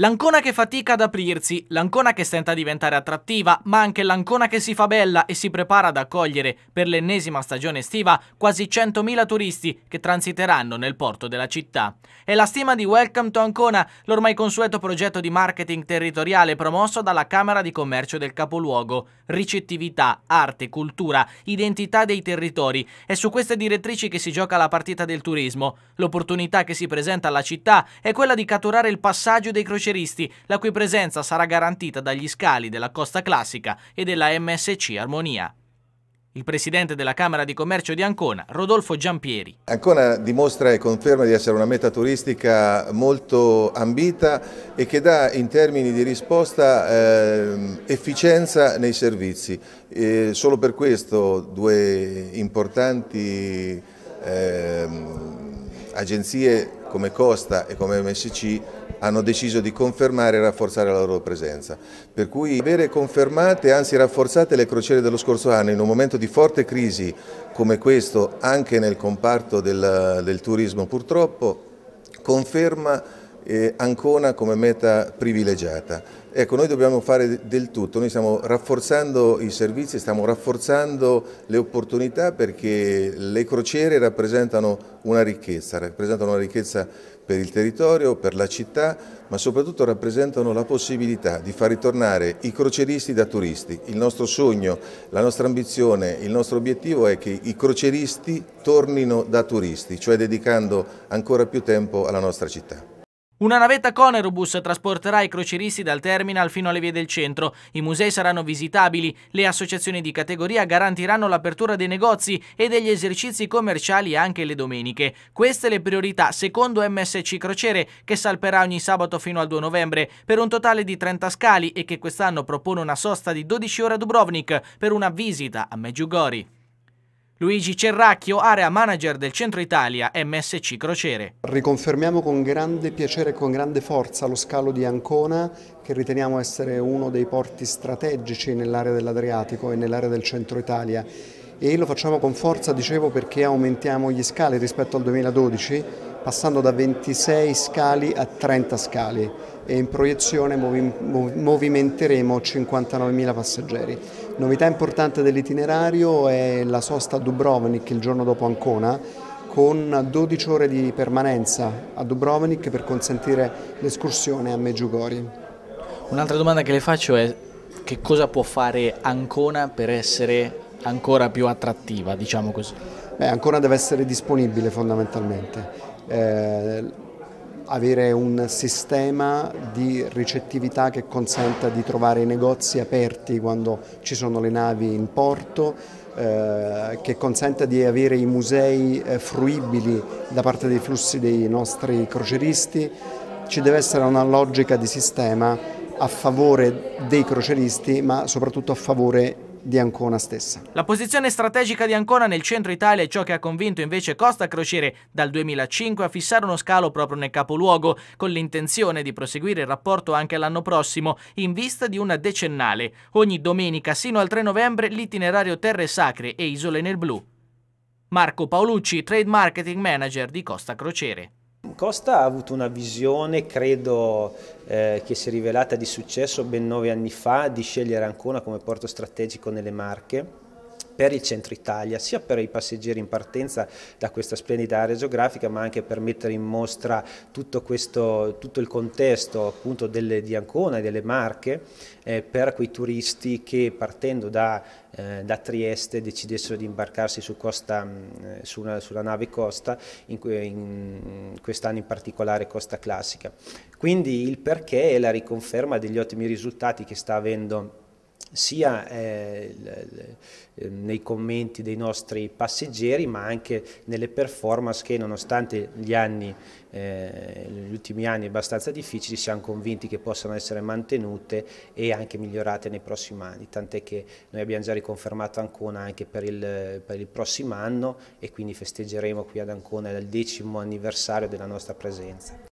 L'ancona che fatica ad aprirsi, l'ancona che stenta a diventare attrattiva, ma anche l'ancona che si fa bella e si prepara ad accogliere per l'ennesima stagione estiva quasi 100.000 turisti che transiteranno nel porto della città. È la stima di Welcome to Ancona, l'ormai consueto progetto di marketing territoriale promosso dalla Camera di Commercio del capoluogo. Ricettività, arte, cultura, identità dei territori. È su queste direttrici che si gioca la partita del turismo. L'opportunità che si presenta alla città è quella di catturare il passaggio dei crociati crocieristi, la cui presenza sarà garantita dagli scali della Costa Classica e della MSC Armonia. Il presidente della Camera di Commercio di Ancona, Rodolfo Giampieri. Ancona dimostra e conferma di essere una meta turistica molto ambita e che dà in termini di risposta eh, efficienza nei servizi. E solo per questo due importanti eh, agenzie come Costa e come MSC hanno deciso di confermare e rafforzare la loro presenza. Per cui avere confermate, anzi rafforzate le crociere dello scorso anno in un momento di forte crisi come questo, anche nel comparto del, del turismo purtroppo, conferma eh, Ancona come meta privilegiata. Ecco, noi dobbiamo fare del tutto, noi stiamo rafforzando i servizi, stiamo rafforzando le opportunità perché le crociere rappresentano una ricchezza, rappresentano una ricchezza per il territorio, per la città, ma soprattutto rappresentano la possibilità di far ritornare i croceristi da turisti. Il nostro sogno, la nostra ambizione, il nostro obiettivo è che i croceristi tornino da turisti, cioè dedicando ancora più tempo alla nostra città. Una navetta con Aerobus trasporterà i croceristi dal terminal fino alle vie del centro. I musei saranno visitabili, le associazioni di categoria garantiranno l'apertura dei negozi e degli esercizi commerciali anche le domeniche. Queste le priorità secondo MSC Crociere che salperà ogni sabato fino al 2 novembre per un totale di 30 scali e che quest'anno propone una sosta di 12 ore a Dubrovnik per una visita a Meggiugori. Luigi Cerracchio, area manager del Centro Italia, MSC Crociere. Riconfermiamo con grande piacere e con grande forza lo scalo di Ancona che riteniamo essere uno dei porti strategici nell'area dell'Adriatico e nell'area del Centro Italia e lo facciamo con forza, dicevo, perché aumentiamo gli scali rispetto al 2012 passando da 26 scali a 30 scali e in proiezione movimenteremo 59.000 passeggeri. Novità importante dell'itinerario è la sosta a Dubrovnik il giorno dopo Ancona con 12 ore di permanenza a Dubrovnik per consentire l'escursione a Meggiugori. Un'altra domanda che le faccio è che cosa può fare Ancona per essere ancora più attrattiva, diciamo così? Beh, Ancona deve essere disponibile fondamentalmente. Eh, avere un sistema di ricettività che consenta di trovare i negozi aperti quando ci sono le navi in porto, eh, che consenta di avere i musei eh, fruibili da parte dei flussi dei nostri croceristi. Ci deve essere una logica di sistema a favore dei croceristi ma soprattutto a favore di Ancona stessa. La posizione strategica di Ancona nel centro Italia è ciò che ha convinto invece Costa Crociere dal 2005 a fissare uno scalo proprio nel capoluogo, con l'intenzione di proseguire il rapporto anche l'anno prossimo, in vista di una decennale. Ogni domenica sino al 3 novembre l'itinerario Terre Sacre e Isole nel Blu. Marco Paolucci, Trade Marketing Manager di Costa Crociere. Costa ha avuto una visione, credo, eh, che si è rivelata di successo ben nove anni fa, di scegliere Ancona come porto strategico nelle Marche per il centro Italia, sia per i passeggeri in partenza da questa splendida area geografica, ma anche per mettere in mostra tutto, questo, tutto il contesto appunto delle, di Ancona e delle Marche eh, per quei turisti che partendo da, eh, da Trieste decidessero di imbarcarsi su costa, mh, mm, eh, su una, sulla nave Costa, in, in quest'anno in particolare Costa Classica. Quindi il perché è la riconferma degli ottimi risultati che sta avendo sia eh, ehm, nei commenti dei nostri passeggeri ma anche nelle performance che nonostante gli, anni, eh, gli ultimi anni abbastanza difficili siamo convinti che possano essere mantenute e anche migliorate nei prossimi anni tant'è che noi abbiamo già riconfermato Ancona anche per il, per il prossimo anno e quindi festeggeremo qui ad Ancona il decimo anniversario della nostra presenza.